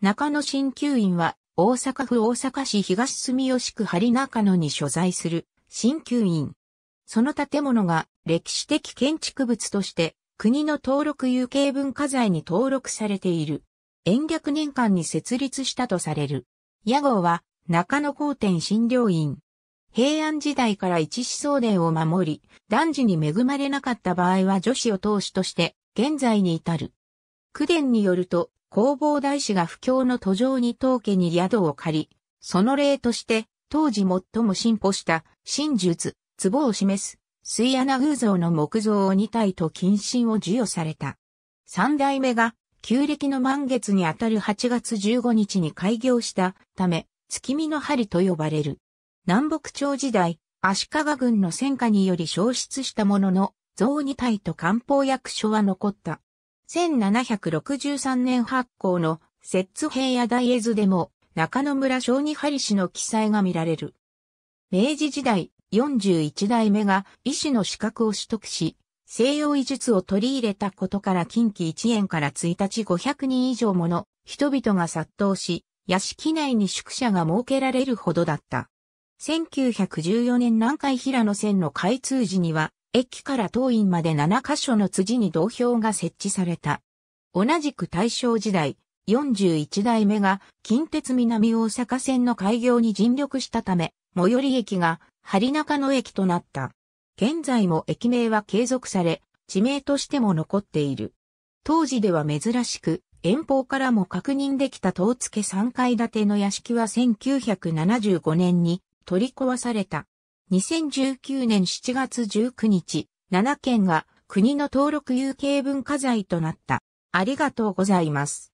中野鍼灸院は、大阪府大阪市東住吉区張中野に所在する鍼灸院。その建物が歴史的建築物として国の登録有形文化財に登録されている。延暦年間に設立したとされる。屋号は中野高天診療院。平安時代から一子相伝を守り、男児に恵まれなかった場合は女子を当主として現在に至る。九伝によると、工房大師が不況の途上に当家に宿を借り、その例として、当時最も進歩した、真術、壺を示す、水穴偶像の木造を2体と謹慎を授与された。三代目が、旧暦の満月にあたる8月15日に開業したため、月見の針と呼ばれる。南北朝時代、足利軍の戦火により消失したものの、像2体と漢方役所は残った。1763年発行の摂津平野大絵図でも中野村小児針氏の記載が見られる。明治時代41代目が医師の資格を取得し、西洋医術を取り入れたことから近畿1円から1日500人以上もの人々が殺到し、屋敷内に宿舎が設けられるほどだった。1914年南海平野線の開通時には、駅から当院まで7カ所の辻に土票が設置された。同じく大正時代、41代目が近鉄南大阪線の開業に尽力したため、最寄り駅が張中野駅となった。現在も駅名は継続され、地名としても残っている。当時では珍しく、遠方からも確認できた東付3階建ての屋敷は1975年に取り壊された。2019年7月19日、7県が国の登録有形文化財となった。ありがとうございます。